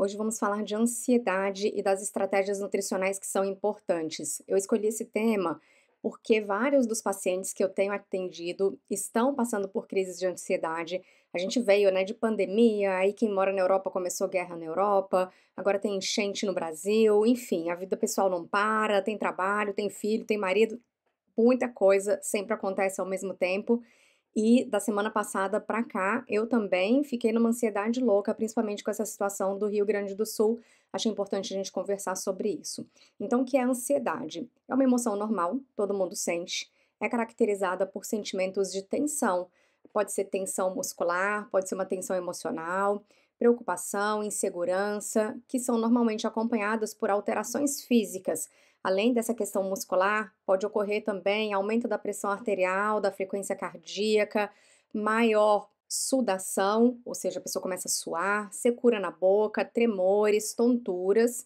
Hoje vamos falar de ansiedade e das estratégias nutricionais que são importantes. Eu escolhi esse tema porque vários dos pacientes que eu tenho atendido estão passando por crises de ansiedade. A gente veio, né, de pandemia, aí quem mora na Europa começou guerra na Europa, agora tem enchente no Brasil, enfim, a vida pessoal não para, tem trabalho, tem filho, tem marido, muita coisa sempre acontece ao mesmo tempo. E da semana passada para cá, eu também fiquei numa ansiedade louca, principalmente com essa situação do Rio Grande do Sul. Achei importante a gente conversar sobre isso. Então, o que é a ansiedade? É uma emoção normal, todo mundo sente. É caracterizada por sentimentos de tensão. Pode ser tensão muscular, pode ser uma tensão emocional, preocupação, insegurança, que são normalmente acompanhadas por alterações físicas. Além dessa questão muscular, pode ocorrer também aumento da pressão arterial, da frequência cardíaca, maior sudação, ou seja, a pessoa começa a suar, secura na boca, tremores, tonturas.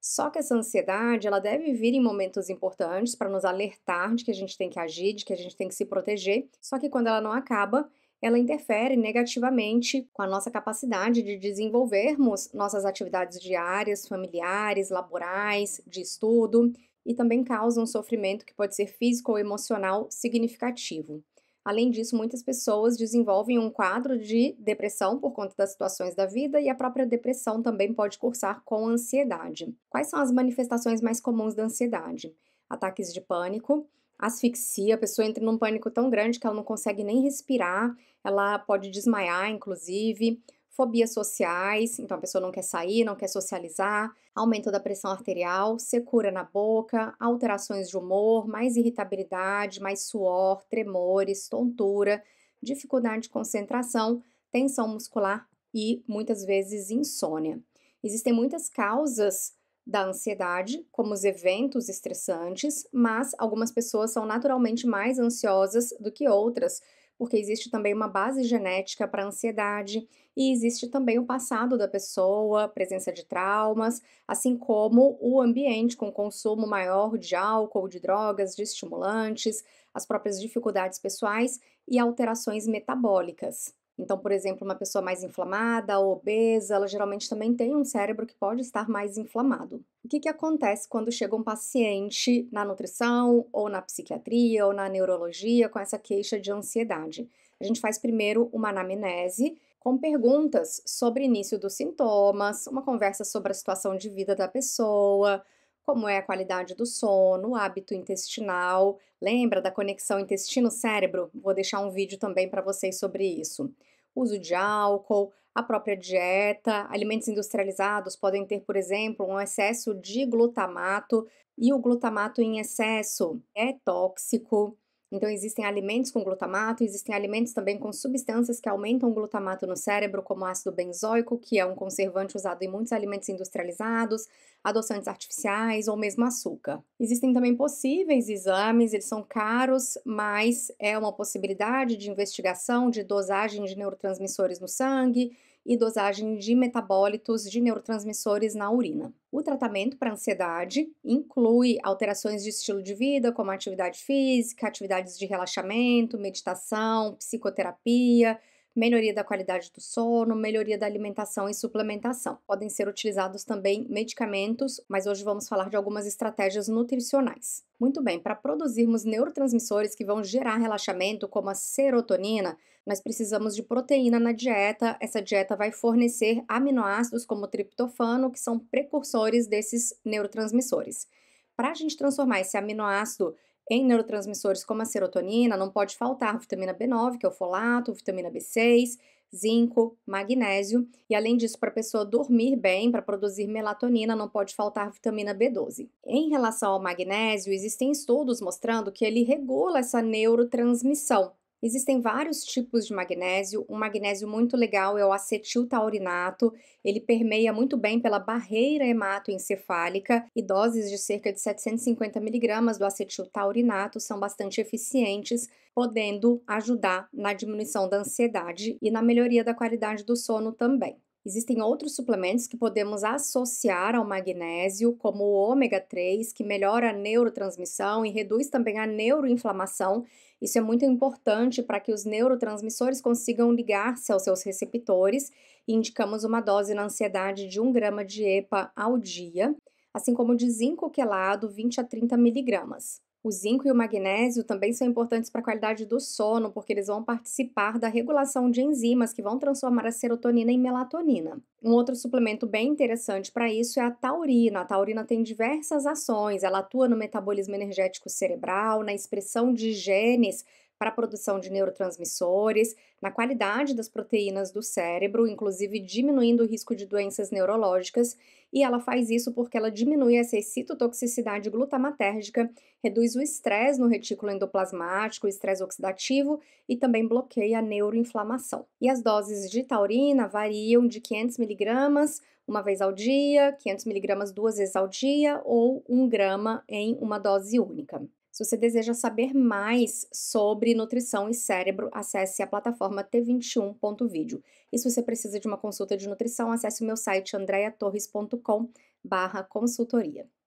Só que essa ansiedade, ela deve vir em momentos importantes para nos alertar de que a gente tem que agir, de que a gente tem que se proteger. Só que quando ela não acaba, ela interfere negativamente com a nossa capacidade de desenvolvermos nossas atividades diárias, familiares, laborais, de estudo e também causa um sofrimento que pode ser físico ou emocional significativo. Além disso, muitas pessoas desenvolvem um quadro de depressão por conta das situações da vida e a própria depressão também pode cursar com ansiedade. Quais são as manifestações mais comuns da ansiedade? Ataques de pânico, asfixia, a pessoa entra num pânico tão grande que ela não consegue nem respirar, ela pode desmaiar, inclusive. Fobias sociais, então a pessoa não quer sair, não quer socializar, aumento da pressão arterial, secura na boca, alterações de humor, mais irritabilidade, mais suor, tremores, tontura, dificuldade de concentração, tensão muscular e muitas vezes insônia. Existem muitas causas da ansiedade, como os eventos estressantes, mas algumas pessoas são naturalmente mais ansiosas do que outras, porque existe também uma base genética para a ansiedade e existe também o passado da pessoa, presença de traumas, assim como o ambiente com consumo maior de álcool, de drogas, de estimulantes, as próprias dificuldades pessoais e alterações metabólicas. Então, por exemplo, uma pessoa mais inflamada ou obesa, ela geralmente também tem um cérebro que pode estar mais inflamado. O que, que acontece quando chega um paciente na nutrição, ou na psiquiatria, ou na neurologia com essa queixa de ansiedade? A gente faz primeiro uma anamnese com perguntas sobre início dos sintomas, uma conversa sobre a situação de vida da pessoa, como é a qualidade do sono, o hábito intestinal. Lembra da conexão intestino-cérebro? Vou deixar um vídeo também para vocês sobre isso uso de álcool, a própria dieta. Alimentos industrializados podem ter, por exemplo, um excesso de glutamato, e o glutamato em excesso é tóxico. Então, existem alimentos com glutamato, existem alimentos também com substâncias que aumentam o glutamato no cérebro, como ácido benzoico, que é um conservante usado em muitos alimentos industrializados, adoçantes artificiais ou mesmo açúcar. Existem também possíveis exames, eles são caros, mas é uma possibilidade de investigação de dosagem de neurotransmissores no sangue e dosagem de metabólitos de neurotransmissores na urina. O tratamento para ansiedade inclui alterações de estilo de vida, como atividade física, atividades de relaxamento, meditação, psicoterapia, melhoria da qualidade do sono, melhoria da alimentação e suplementação. Podem ser utilizados também medicamentos, mas hoje vamos falar de algumas estratégias nutricionais. Muito bem, para produzirmos neurotransmissores que vão gerar relaxamento, como a serotonina, nós precisamos de proteína na dieta. Essa dieta vai fornecer aminoácidos como triptofano, que são precursores desses neurotransmissores. Para a gente transformar esse aminoácido em neurotransmissores como a serotonina, não pode faltar vitamina B9, que é o folato, vitamina B6, zinco, magnésio. E além disso, para a pessoa dormir bem, para produzir melatonina, não pode faltar vitamina B12. Em relação ao magnésio, existem estudos mostrando que ele regula essa neurotransmissão, Existem vários tipos de magnésio. Um magnésio muito legal é o acetiltaurinato. Ele permeia muito bem pela barreira hematoencefálica e doses de cerca de 750 miligramas do acetiltaurinato são bastante eficientes, podendo ajudar na diminuição da ansiedade e na melhoria da qualidade do sono também. Existem outros suplementos que podemos associar ao magnésio, como o ômega 3, que melhora a neurotransmissão e reduz também a neuroinflamação. Isso é muito importante para que os neurotransmissores consigam ligar-se aos seus receptores. indicamos uma dose na ansiedade de 1 grama de EPA ao dia, assim como de zinco quelado 20 a 30 miligramas. O zinco e o magnésio também são importantes para a qualidade do sono, porque eles vão participar da regulação de enzimas que vão transformar a serotonina em melatonina. Um outro suplemento bem interessante para isso é a taurina. A taurina tem diversas ações, ela atua no metabolismo energético cerebral, na expressão de genes para a produção de neurotransmissores, na qualidade das proteínas do cérebro, inclusive diminuindo o risco de doenças neurológicas, e ela faz isso porque ela diminui essa excitotoxicidade glutamatérgica, reduz o estresse no retículo endoplasmático, estresse oxidativo e também bloqueia a neuroinflamação. E as doses de taurina variam de 500 miligramas uma vez ao dia, 500 miligramas duas vezes ao dia ou 1 grama em uma dose única. Se você deseja saber mais sobre nutrição e cérebro, acesse a plataforma t21.video. E se você precisa de uma consulta de nutrição, acesse o meu site andreatorres.com/consultoria.